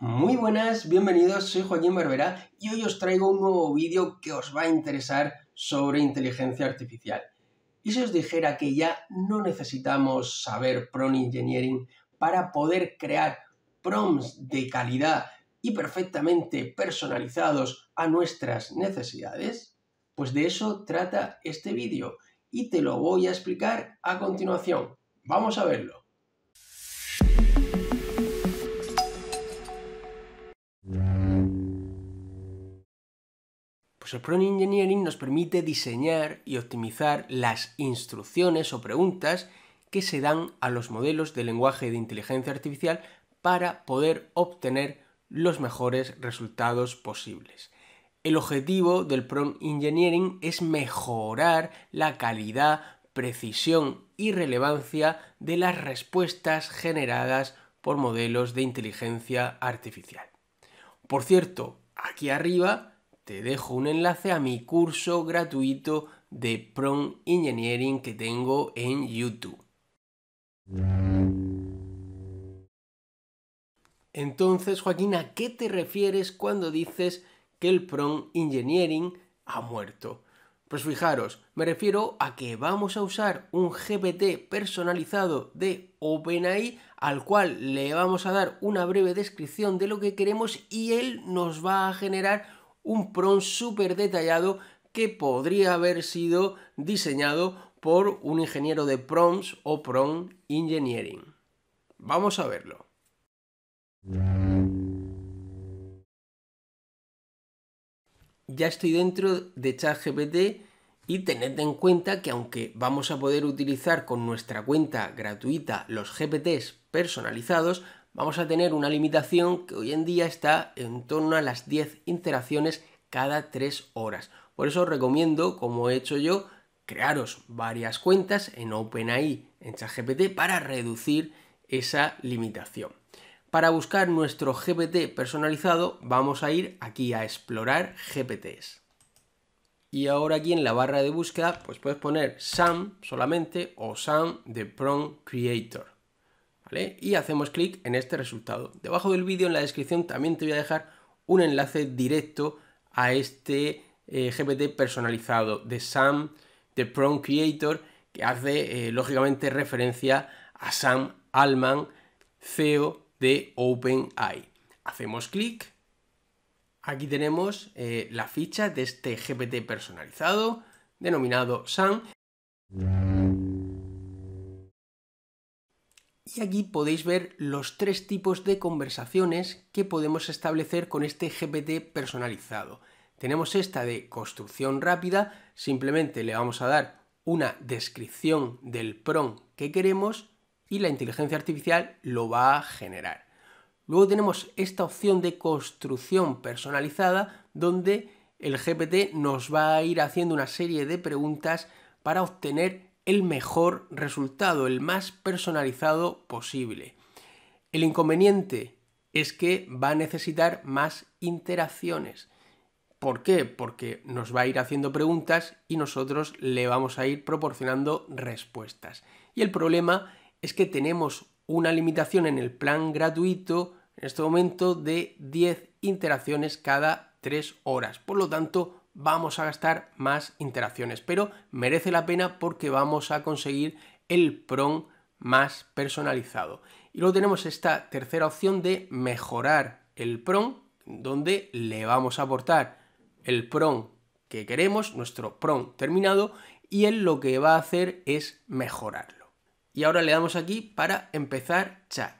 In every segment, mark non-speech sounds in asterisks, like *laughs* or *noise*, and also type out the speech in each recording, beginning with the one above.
Muy buenas, bienvenidos, soy Joaquín Barberá y hoy os traigo un nuevo vídeo que os va a interesar sobre inteligencia artificial. ¿Y si os dijera que ya no necesitamos saber prompt engineering para poder crear prompts de calidad y perfectamente personalizados a nuestras necesidades? Pues de eso trata este vídeo y te lo voy a explicar a continuación. Vamos a verlo. el Prompt Engineering nos permite diseñar y optimizar las instrucciones o preguntas que se dan a los modelos de lenguaje de inteligencia artificial para poder obtener los mejores resultados posibles. El objetivo del Prompt Engineering es mejorar la calidad, precisión y relevancia de las respuestas generadas por modelos de inteligencia artificial. Por cierto, aquí arriba te dejo un enlace a mi curso gratuito de Prompt Engineering que tengo en YouTube. Entonces, Joaquín, ¿a qué te refieres cuando dices que el Prompt Engineering ha muerto? Pues fijaros, me refiero a que vamos a usar un GPT personalizado de OpenAI al cual le vamos a dar una breve descripción de lo que queremos y él nos va a generar un PROM súper detallado que podría haber sido diseñado por un ingeniero de PROMs o PROM Engineering. Vamos a verlo. Ya estoy dentro de ChatGPT y tened en cuenta que aunque vamos a poder utilizar con nuestra cuenta gratuita los GPTs personalizados, vamos a tener una limitación que hoy en día está en torno a las 10 interacciones cada 3 horas. Por eso os recomiendo, como he hecho yo, crearos varias cuentas en OpenAI, en ChatGPT, para reducir esa limitación. Para buscar nuestro GPT personalizado, vamos a ir aquí a explorar GPTs. Y ahora aquí en la barra de búsqueda, pues puedes poner Sam solamente o Sam de Prompt Creator. Y hacemos clic en este resultado. Debajo del vídeo en la descripción también te voy a dejar un enlace directo a este eh, GPT personalizado de Sam, de Prompt Creator, que hace eh, lógicamente referencia a Sam Alman, CEO de OpenAI. Hacemos clic. Aquí tenemos eh, la ficha de este GPT personalizado denominado Sam. Y aquí podéis ver los tres tipos de conversaciones que podemos establecer con este GPT personalizado. Tenemos esta de construcción rápida, simplemente le vamos a dar una descripción del PROM que queremos y la inteligencia artificial lo va a generar. Luego tenemos esta opción de construcción personalizada donde el GPT nos va a ir haciendo una serie de preguntas para obtener el mejor resultado, el más personalizado posible. El inconveniente es que va a necesitar más interacciones. ¿Por qué? Porque nos va a ir haciendo preguntas y nosotros le vamos a ir proporcionando respuestas. Y el problema es que tenemos una limitación en el plan gratuito en este momento de 10 interacciones cada 3 horas. Por lo tanto, vamos a gastar más interacciones, pero merece la pena porque vamos a conseguir el PROM más personalizado. Y luego tenemos esta tercera opción de mejorar el PROM, donde le vamos a aportar el PROM que queremos, nuestro PROM terminado, y él lo que va a hacer es mejorarlo. Y ahora le damos aquí para empezar chat.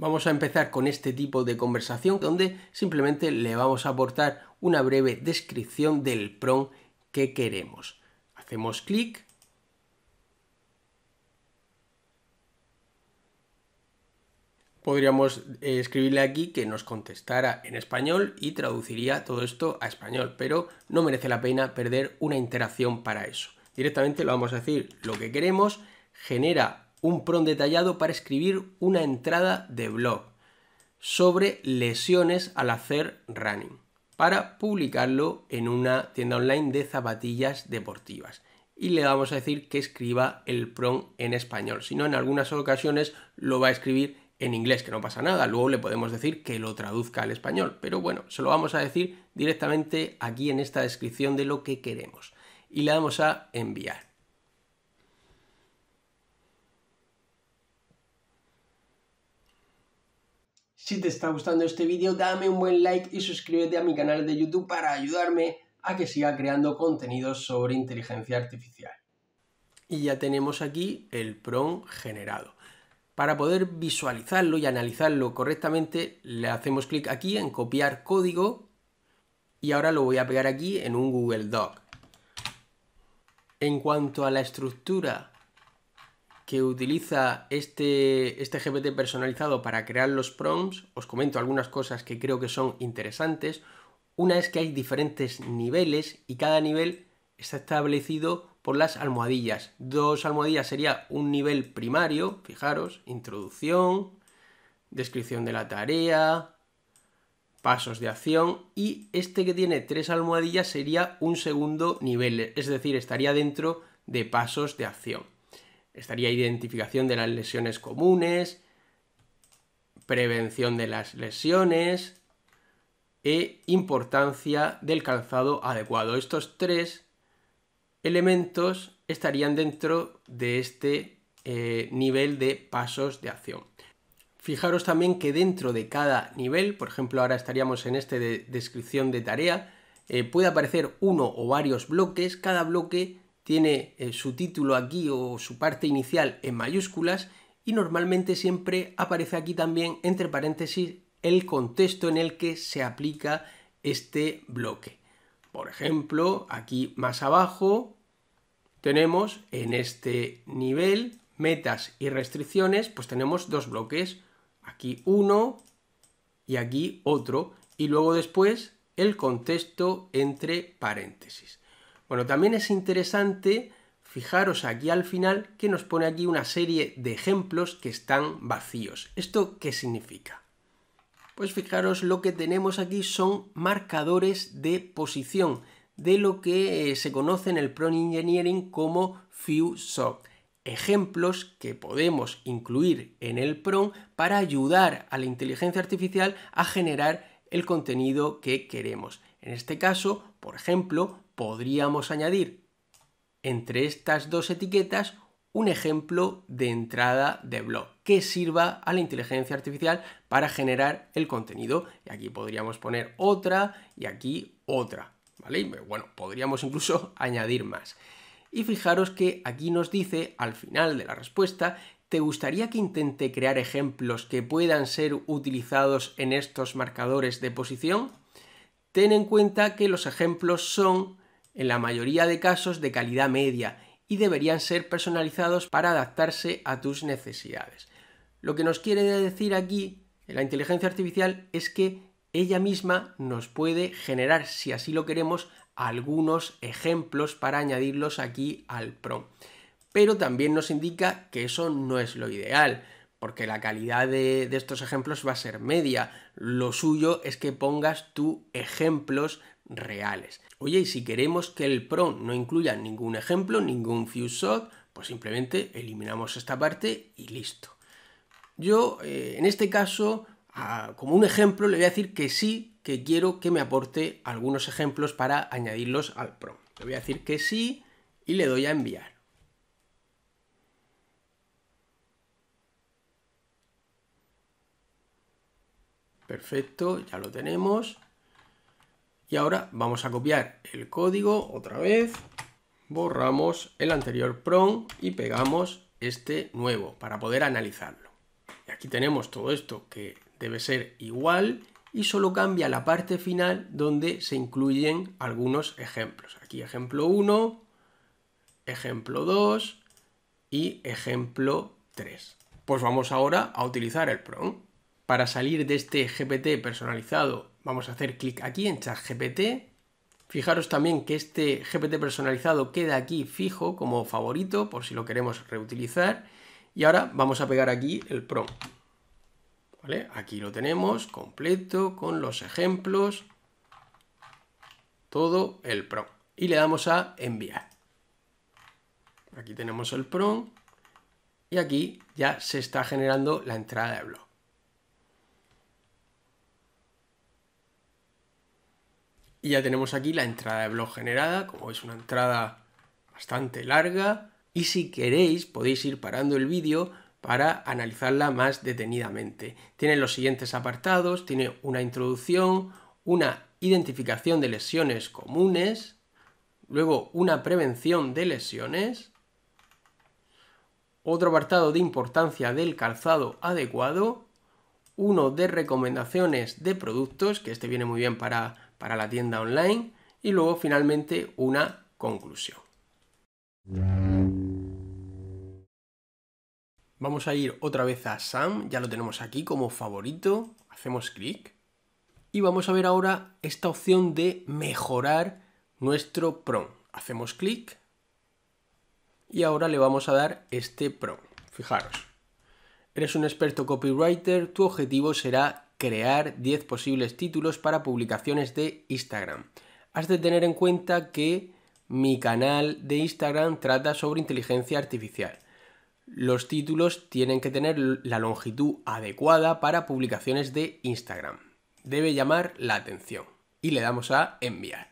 Vamos a empezar con este tipo de conversación donde simplemente le vamos a aportar una breve descripción del PROM que queremos. Hacemos clic. Podríamos eh, escribirle aquí que nos contestara en español y traduciría todo esto a español, pero no merece la pena perder una interacción para eso. Directamente le vamos a decir lo que queremos, genera un PROM detallado para escribir una entrada de blog sobre lesiones al hacer running para publicarlo en una tienda online de zapatillas deportivas. Y le vamos a decir que escriba el PROM en español. Si no, en algunas ocasiones lo va a escribir en inglés, que no pasa nada. Luego le podemos decir que lo traduzca al español. Pero bueno, se lo vamos a decir directamente aquí en esta descripción de lo que queremos. Y le damos a enviar. Si te está gustando este vídeo, dame un buen like y suscríbete a mi canal de YouTube para ayudarme a que siga creando contenidos sobre inteligencia artificial. Y ya tenemos aquí el PROM generado. Para poder visualizarlo y analizarlo correctamente, le hacemos clic aquí en copiar código y ahora lo voy a pegar aquí en un Google Doc. En cuanto a la estructura que utiliza este, este GPT personalizado para crear los prompts, os comento algunas cosas que creo que son interesantes. Una es que hay diferentes niveles y cada nivel está establecido por las almohadillas. Dos almohadillas sería un nivel primario, fijaros, introducción, descripción de la tarea, pasos de acción y este que tiene tres almohadillas sería un segundo nivel, es decir, estaría dentro de pasos de acción estaría identificación de las lesiones comunes, prevención de las lesiones e importancia del calzado adecuado. Estos tres elementos estarían dentro de este eh, nivel de pasos de acción. Fijaros también que dentro de cada nivel, por ejemplo ahora estaríamos en este de descripción de tarea, eh, puede aparecer uno o varios bloques, cada bloque tiene eh, su título aquí o su parte inicial en mayúsculas y normalmente siempre aparece aquí también entre paréntesis el contexto en el que se aplica este bloque. Por ejemplo, aquí más abajo tenemos en este nivel metas y restricciones, pues tenemos dos bloques, aquí uno y aquí otro, y luego después el contexto entre paréntesis. Bueno, también es interesante fijaros aquí al final que nos pone aquí una serie de ejemplos que están vacíos. ¿Esto qué significa? Pues fijaros lo que tenemos aquí son marcadores de posición de lo que eh, se conoce en el Pro Engineering como Few Soft ejemplos que podemos incluir en el pron para ayudar a la inteligencia artificial a generar el contenido que queremos. En este caso, por ejemplo, podríamos añadir entre estas dos etiquetas un ejemplo de entrada de blog que sirva a la inteligencia artificial para generar el contenido. Y aquí podríamos poner otra y aquí otra, ¿vale? Bueno, podríamos incluso *laughs* añadir más. Y fijaros que aquí nos dice al final de la respuesta, ¿te gustaría que intente crear ejemplos que puedan ser utilizados en estos marcadores de posición? Ten en cuenta que los ejemplos son en la mayoría de casos de calidad media, y deberían ser personalizados para adaptarse a tus necesidades. Lo que nos quiere decir aquí la inteligencia artificial es que ella misma nos puede generar, si así lo queremos, algunos ejemplos para añadirlos aquí al PROM. Pero también nos indica que eso no es lo ideal porque la calidad de, estos ejemplos va a ser media. Lo suyo es que pongas tú ejemplos reales. Oye, y si queremos que el pro no incluya ningún ejemplo, ningún FuseShot, pues simplemente eliminamos esta parte y listo. Yo, eh, en este caso, como un ejemplo, le voy a decir que sí, que quiero que me aporte algunos ejemplos para añadirlos al pro. Le voy a decir que sí y le doy a enviar. Perfecto, ya lo tenemos. Y ahora vamos a copiar el código otra vez. Borramos el anterior PROM y pegamos este nuevo para poder analizarlo. Y aquí tenemos todo esto que debe ser igual y solo cambia la parte final donde se incluyen algunos ejemplos. Aquí ejemplo 1, ejemplo 2 y ejemplo 3. Pues vamos ahora a utilizar el PROM. Para salir de este GPT personalizado, vamos a hacer clic aquí en chat GPT, Fijaros también que este GPT personalizado queda aquí fijo como favorito por si lo queremos reutilizar. Y ahora vamos a pegar aquí el prompt. Aquí lo tenemos completo con los ejemplos, todo el prompt. Y le damos a enviar. Aquí tenemos el prompt y aquí ya se está generando la entrada de blog. Y ya tenemos aquí la entrada de blog generada, como es una entrada bastante larga. Y si queréis podéis ir parando el vídeo para analizarla más detenidamente. Tiene los siguientes apartados, tiene una introducción, una identificación de lesiones comunes, luego una prevención de lesiones, otro apartado de importancia del calzado adecuado, uno de recomendaciones de productos, que este viene muy bien para para la tienda online y luego finalmente una conclusión. Vamos a ir otra vez a Sam, ya lo tenemos aquí como favorito, hacemos clic y vamos a ver ahora esta opción de mejorar nuestro prom. Hacemos clic y ahora le vamos a dar este prom. Fijaros, eres un experto copywriter, tu objetivo será crear 10 posibles títulos para publicaciones de Instagram. Has de tener en cuenta que mi canal de Instagram trata sobre inteligencia artificial. Los títulos tienen que tener la longitud adecuada para publicaciones de Instagram. Debe llamar la atención. Y le damos a enviar.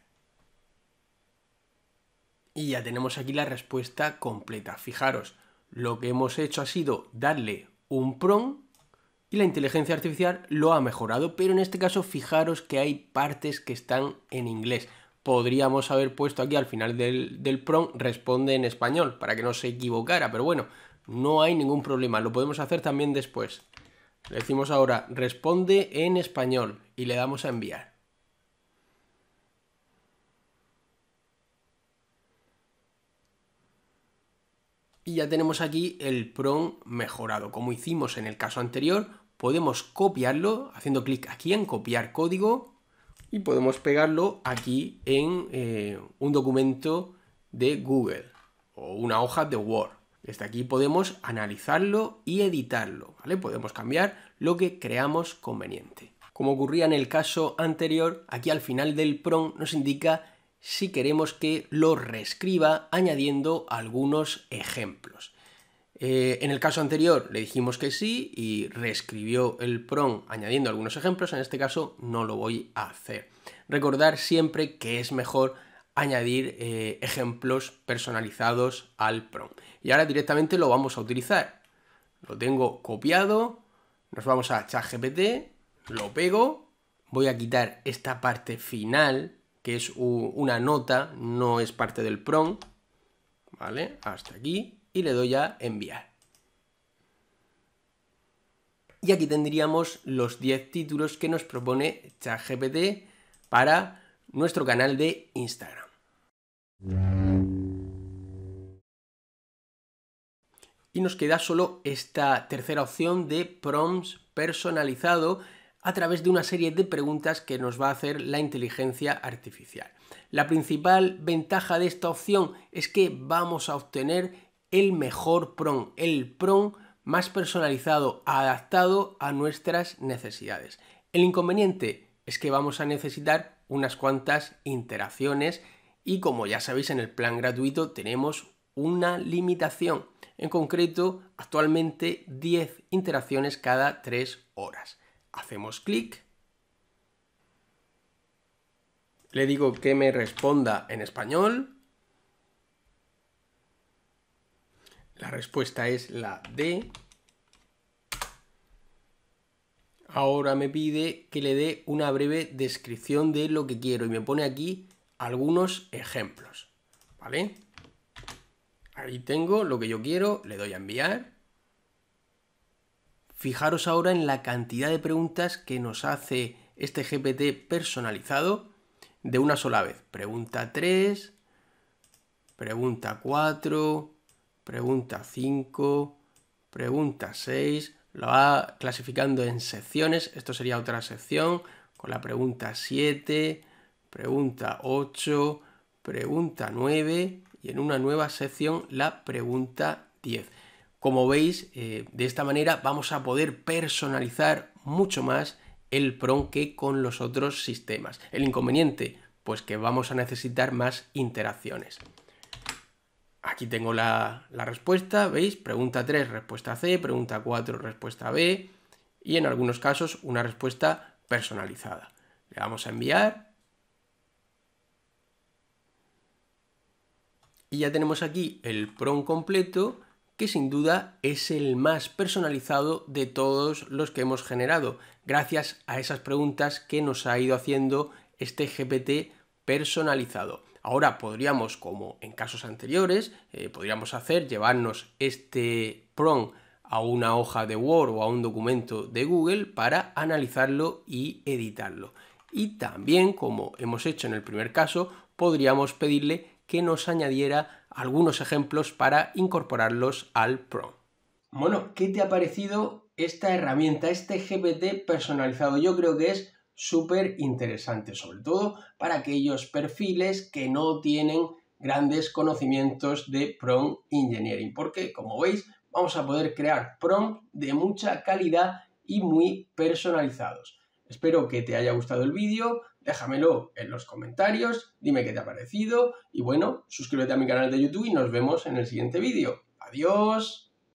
Y ya tenemos aquí la respuesta completa. Fijaros, lo que hemos hecho ha sido darle un prompt, y la inteligencia artificial lo ha mejorado, pero en este caso fijaros que hay partes que están en inglés. Podríamos haber puesto aquí al final del, del prompt responde en español para que no se equivocara, pero bueno, no hay ningún problema, lo podemos hacer también después. Le decimos ahora responde en español y le damos a enviar. y ya tenemos aquí el PROM mejorado. Como hicimos en el caso anterior, podemos copiarlo haciendo clic aquí en copiar código y podemos pegarlo aquí en eh, un documento de Google o una hoja de Word. Desde aquí podemos analizarlo y editarlo, Podemos cambiar lo que creamos conveniente. Como ocurría en el caso anterior, aquí al final del PROM nos indica si queremos que lo reescriba añadiendo algunos ejemplos. Eh, en el caso anterior le dijimos que sí y reescribió el PROM añadiendo algunos ejemplos, en este caso no lo voy a hacer. Recordar siempre que es mejor añadir eh, ejemplos personalizados al PROM. Y ahora directamente lo vamos a utilizar. Lo tengo copiado, nos vamos a ChatGPT, lo pego, voy a quitar esta parte final que es una nota, no es parte del PROM, ¿vale? Hasta aquí, y le doy a enviar. Y aquí tendríamos los 10 títulos que nos propone ChatGPT para nuestro canal de Instagram. Y nos queda solo esta tercera opción de prompts personalizado a través de una serie de preguntas que nos va a hacer la inteligencia artificial. La principal ventaja de esta opción es que vamos a obtener el mejor PROM, el PROM más personalizado, adaptado a nuestras necesidades. El inconveniente es que vamos a necesitar unas cuantas interacciones y como ya sabéis en el plan gratuito tenemos una limitación, en concreto actualmente 10 interacciones cada 3 horas hacemos clic, le digo que me responda en español, la respuesta es la D, ahora me pide que le dé una breve descripción de lo que quiero y me pone aquí algunos ejemplos, ¿vale? Ahí tengo lo que yo quiero, le doy a enviar Fijaros ahora en la cantidad de preguntas que nos hace este GPT personalizado de una sola vez. Pregunta 3, pregunta 4, pregunta 5, pregunta 6. Lo va clasificando en secciones. Esto sería otra sección con la pregunta 7, pregunta 8, pregunta 9 y en una nueva sección la pregunta 10. Como veis, eh, de esta manera vamos a poder personalizar mucho más el PROM que con los otros sistemas. El inconveniente, pues que vamos a necesitar más interacciones. Aquí tengo la, la respuesta, ¿veis? Pregunta 3, respuesta C, pregunta 4, respuesta B y en algunos casos una respuesta personalizada. Le vamos a enviar y ya tenemos aquí el PROM completo que sin duda es el más personalizado de todos los que hemos generado, gracias a esas preguntas que nos ha ido haciendo este GPT personalizado. Ahora podríamos, como en casos anteriores, eh, podríamos hacer llevarnos este prompt a una hoja de Word o a un documento de Google para analizarlo y editarlo. Y también, como hemos hecho en el primer caso, podríamos pedirle que nos añadiera algunos ejemplos para incorporarlos al PROM. Bueno, ¿qué te ha parecido esta herramienta, este GPT personalizado? Yo creo que es súper interesante, sobre todo para aquellos perfiles que no tienen grandes conocimientos de prompt engineering, porque como veis vamos a poder crear PROM de mucha calidad y muy personalizados. Espero que te haya gustado el vídeo, Déjamelo en los comentarios, dime qué te ha parecido y bueno, suscríbete a mi canal de YouTube y nos vemos en el siguiente vídeo. Adiós.